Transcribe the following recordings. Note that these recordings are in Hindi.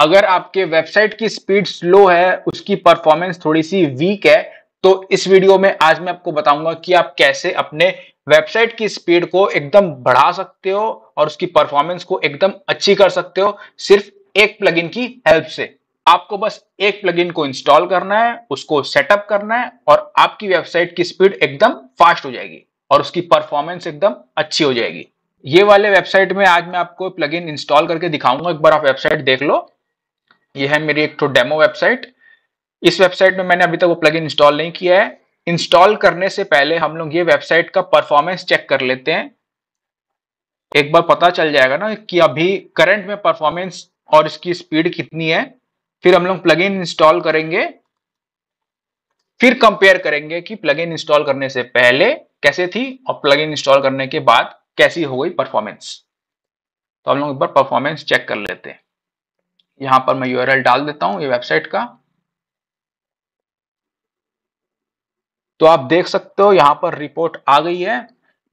अगर आपके वेबसाइट की स्पीड स्लो है उसकी परफॉर्मेंस थोड़ी सी वीक है तो इस वीडियो में आज मैं आपको बताऊंगा कि आप कैसे अपने वेबसाइट की स्पीड को एकदम बढ़ा सकते हो और उसकी परफॉर्मेंस को एकदम अच्छी कर सकते हो सिर्फ एक प्लगइन की हेल्प से आपको बस एक प्लगइन को इंस्टॉल करना है उसको सेटअप करना है और आपकी वेबसाइट की स्पीड एकदम फास्ट हो जाएगी और उसकी परफॉर्मेंस एकदम अच्छी हो जाएगी ये वाले वेबसाइट में आज मैं आपको प्लगइन इंस्टॉल करके दिखाऊंगा एक बार आप वेबसाइट देख लो ये है मेरी एक तो डेमो वेबसाइट इस वेबसाइट में मैंने अभी तक वो प्लगइन इंस्टॉल नहीं किया है इंस्टॉल करने से पहले हम लोग ये वेबसाइट का परफॉर्मेंस चेक कर लेते हैं एक बार पता चल जाएगा ना कि अभी करंट में परफॉर्मेंस और इसकी स्पीड कितनी है फिर हम लोग प्लगइन इंस्टॉल करेंगे फिर कंपेयर करेंगे कि प्लगइन इंस्टॉल करने से पहले कैसे थी और प्लग इंस्टॉल करने के बाद कैसी हो गई परफॉर्मेंस तो हम लोग एक बार परफॉर्मेंस चेक कर लेते हैं यहां पर मैं यूआरएल डाल देता हूँ ये वेबसाइट का तो आप देख सकते हो यहाँ पर रिपोर्ट आ गई है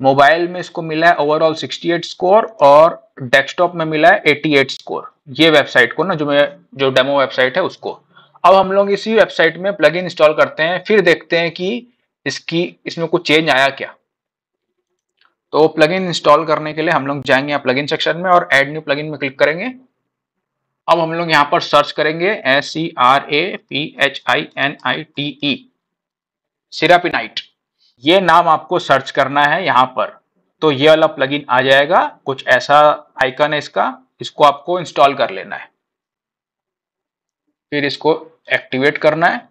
मोबाइल में इसको मिला है ओवरऑल 68 स्कोर और डेस्कटॉप में मिला है 88 स्कोर ये वेबसाइट को ना जो मैं जो डेमो वेबसाइट है उसको अब हम लोग इसी वेबसाइट में प्लग इंस्टॉल करते हैं फिर देखते हैं कि इसकी इसमें कुछ चेंज आया क्या तो प्लगइन इंस्टॉल करने के लिए हम लोग जाएंगे यहाँ प्लगइन सेक्शन में और ऐड न्यू प्लगइन में क्लिक करेंगे अब हम लोग यहाँ पर सर्च करेंगे S C R A P H I N I T E सिरापिनाइट ये नाम आपको सर्च करना है यहाँ पर तो ये वाला प्लगइन आ जाएगा कुछ ऐसा आइकन है इसका इसको आपको इंस्टॉल कर लेना है फिर इसको एक्टिवेट करना है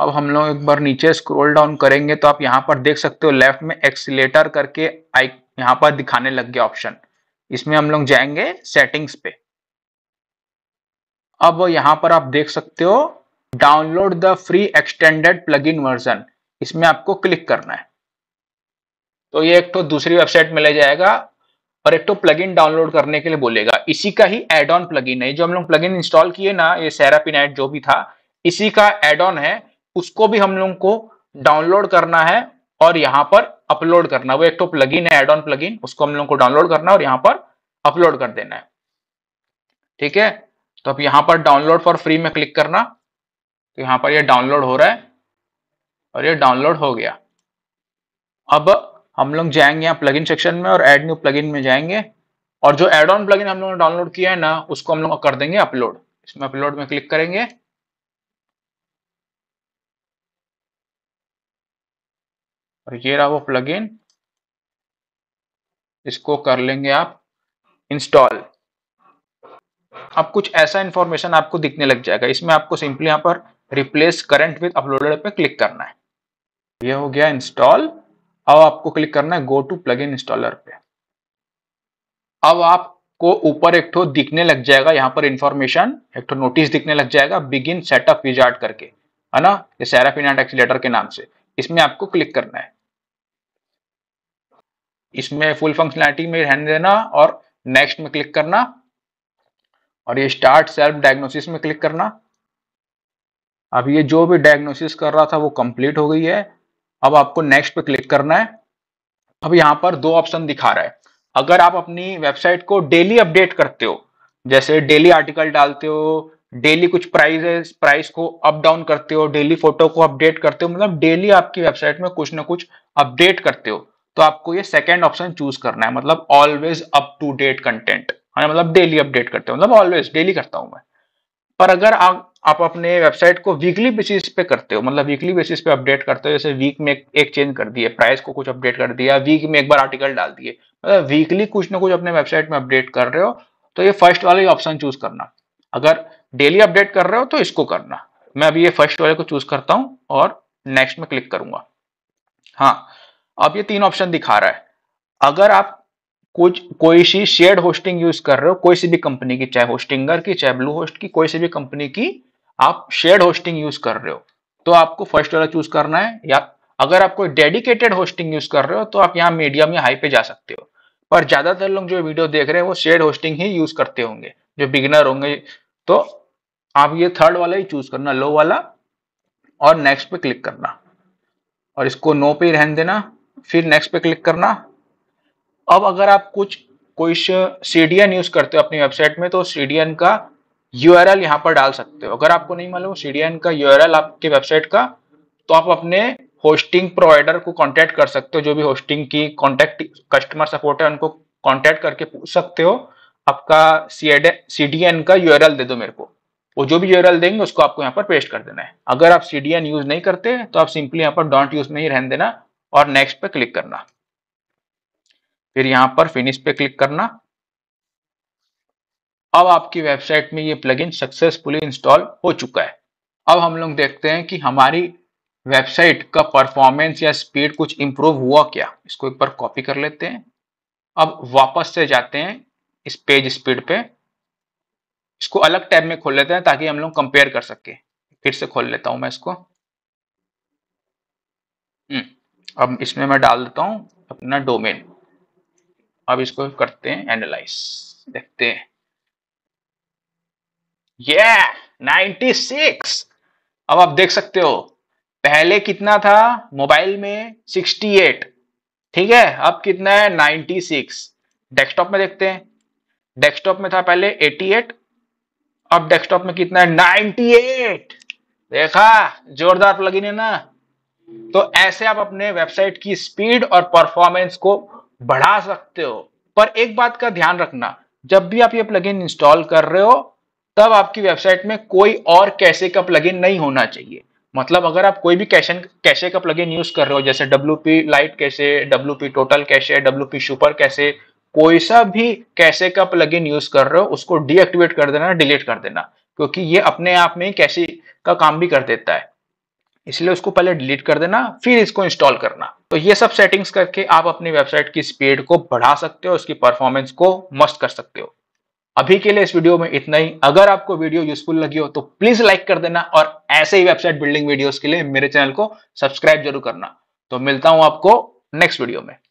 अब हम लोग एक बार नीचे स्क्रॉल डाउन करेंगे तो आप यहाँ पर देख सकते हो लेफ्ट में एक्सीटर करके आई यहाँ पर दिखाने लग गया ऑप्शन इसमें हम लोग जाएंगे सेटिंग्स पे अब यहां पर आप देख सकते हो download the free extended in version इसमें आपको क्लिक करना है तो ये एक तो दूसरी वेबसाइट में ले जाएगा और एक तो प्लगइन डाउनलोड करने के लिए बोलेगा इसी का ही एड ऑन प्लगइन है जो हम लोग प्लगइन इंस्टॉल किए ना ये सैरापिनाइट जो भी था इसी का एड ऑन है उसको भी हम लोग को डाउनलोड करना है और यहाँ पर अपलोड करना वो एक तो प्लगइन है एड ऑन प्लगइन उसको हम लोग को डाउनलोड करना है और यहाँ पर अपलोड कर देना है ठीक है तो अब यहां पर डाउनलोड फॉर फ्री में क्लिक करना तो यहां पर ये डाउनलोड हो रहा है और ये डाउनलोड हो गया अब हम लोग जाएंगे यहाँ प्लगइन सेक्शन में और एड न्यू प्लगइन में जाएंगे और जो एड ऑन प्लगइन हम लोगों ने डाउनलोड किया है ना उसको हम लोग कर देंगे अपलोड इसमें अपलोड में क्लिक करेंगे और ये रहा वो प्लगइन इसको कर लेंगे आप इंस्टॉल अब कुछ ऐसा इन्फॉर्मेशन आपको दिखने लग जाएगा इसमें आपको सिंपली यहाँ पर रिप्लेस करंट विद अपलोडेड पे क्लिक करना है ये हो गया इंस्टॉल अब आपको क्लिक करना है गो टू प्लग इंस्टॉलर पे अब आपको ऊपर एक ठो दिखने लग जाएगा यहाँ पर इंफॉर्मेशन एक ठो नोटिस दिखने लग जाएगा बिगिन सेटअप विजार्ट करके है ना ये सैरा एक्सीटर के नाम से इसमें आपको क्लिक करना है इसमें फुल फंक्शनैलिटी में रहने देना और नेक्स्ट में क्लिक करना और ये स्टार्ट सेल्फ डायग्नोसिस में क्लिक करना अब ये जो भी डायग्नोसिस कर रहा था वो कंप्लीट हो गई है अब आपको नेक्स्ट पे क्लिक करना है अब यहाँ पर दो ऑप्शन दिखा रहा है अगर आप अपनी वेबसाइट को डेली अपडेट करते हो जैसे डेली आर्टिकल डालते हो डेली कुछ प्राइजेस प्राइस को अप डाउन करते हो डेली फोटो को अपडेट करते हो मतलब डेली आपकी वेबसाइट में कुछ ना कुछ अपडेट करते हो तो आपको ये सेकेंड ऑप्शन चूज करना है मतलब always up to date content हाँ, मतलब डेली अपडेट करते हो मतलब ऑलवेज डेली करता हूँ मैं पर अगर आ, आप अपने वेबसाइट को वीकली बेसिस पे करते हो मतलब वीकली बेसिस पे अपडेट करते हो जैसे वीक में एक चेंज कर दिए प्राइस को कुछ अपडेट कर दिया वीक में एक बार आर्टिकल डाल दिए मतलब वीकली कुछ ना कुछ अपने वेबसाइट में अपडेट कर रहे हो तो ये फर्स्ट वाले ऑप्शन चूज करना अगर डेली अपडेट कर रहे हो तो इसको करना मैं अभी ये फर्स्ट वाले को चूज करता हूँ और नेक्स्ट में क्लिक करूंगा हाँ अब ये तीन ऑप्शन दिखा रहा है अगर आप कुछ कोई सी शेयर होस्टिंग यूज कर रहे हो कोई सी भी कंपनी की चाहे होस्टिंगर की चाहे ब्लू होस्ट की कोई सी भी कंपनी की आप शेयर होस्टिंग यूज कर रहे हो तो आपको फर्स्ट वाला चूज करना है या अगर आप कोई डेडिकेटेड होस्टिंग यूज कर रहे हो तो आप यहाँ मीडियम या हाई पे जा सकते हो पर ज्यादातर लोग जो वीडियो देख रहे हैं वो शेयर होस्टिंग ही यूज करते होंगे जो बिगिनर होंगे तो आप ये थर्ड वाला ही चूज करना लो वाला और नेक्स्ट पे क्लिक करना और इसको नो पे रहने देना फिर नेक्स्ट पे क्लिक करना अब अगर आप कुछ कोई सीडीएन यूज करते हो अपनी वेबसाइट में तो सीडीएन का यूआरएल यहाँ पर डाल सकते हो अगर आपको नहीं मालूम सीडीएन का यूआरएल आपके वेबसाइट का तो आप अपने होस्टिंग प्रोवाइडर को कांटेक्ट कर सकते हो जो भी होस्टिंग की कांटेक्ट कस्टमर सपोर्ट है उनको कांटेक्ट करके पूछ सकते हो आपका सीडीएन का यूआरएल दे दो मेरे को वो जो भी यूआरएल देंगे उसको आपको यहाँ पर पेस्ट कर देना है अगर आप सीडीएन यूज नहीं करते तो आप सिंपली यहाँ पर डॉन्ट यूज में ही रहने देना और नेक्स्ट पे क्लिक करना फिर यहां पर फिनिश पे क्लिक करना अब आपकी वेबसाइट में ये प्लगइन सक्सेसफुली इंस्टॉल हो चुका है अब हम लोग देखते हैं कि हमारी वेबसाइट का परफॉर्मेंस या स्पीड कुछ इंप्रूव हुआ क्या इसको एक बार कॉपी कर लेते हैं अब वापस से जाते हैं इस पेज स्पीड पे इसको अलग टैब में खोल लेते हैं ताकि हम लोग कंपेयर कर सके फिर से खोल लेता हूं मैं इसको हम्म, अब इसमें मैं डाल देता हूं अपना डोमेन अब इसको करते हैं एनालाइज देखते हैं ये 96 अब आप देख सकते हो पहले कितना था मोबाइल में 68 ठीक है अब कितना है 96 डेस्कटॉप में देखते हैं डेस्कटॉप में था पहले 88 अब डेस्कटॉप में कितना है 98 देखा जोरदार लगी ना तो ऐसे आप अपने वेबसाइट की स्पीड और परफॉर्मेंस को बढ़ा सकते हो पर एक बात का ध्यान रखना जब भी आप ये प्लगइन इंस्टॉल कर रहे हो तब आपकी वेबसाइट में कोई और कैसे का प्लगइन नहीं होना चाहिए मतलब अगर आप कोई भी कैशन कैसे का प्लगइन यूज कर रहे हो जैसे डब्ल्यू पी लाइट कैसे डब्ल्यू पी टोटल कैसे डब्ल्यू पी सुपर कैसे कोई सा भी कैसे का प्लगइन यूज कर रहे हो उसको डीएक्टिवेट कर देना डिलीट कर देना क्योंकि ये अपने आप में कैसे का काम भी कर देता है इसलिए उसको पहले डिलीट कर देना फिर इसको इंस्टॉल करना तो ये सब सेटिंग्स करके आप अपनी वेबसाइट की स्पीड को बढ़ा सकते हो उसकी परफॉर्मेंस को मस्त कर सकते हो अभी के लिए इस वीडियो में इतना ही अगर आपको वीडियो यूजफुल लगी हो तो प्लीज लाइक कर देना और ऐसे ही वेबसाइट बिल्डिंग वीडियोस के लिए मेरे चैनल को सब्सक्राइब जरूर करना तो मिलता हूं आपको नेक्स्ट वीडियो में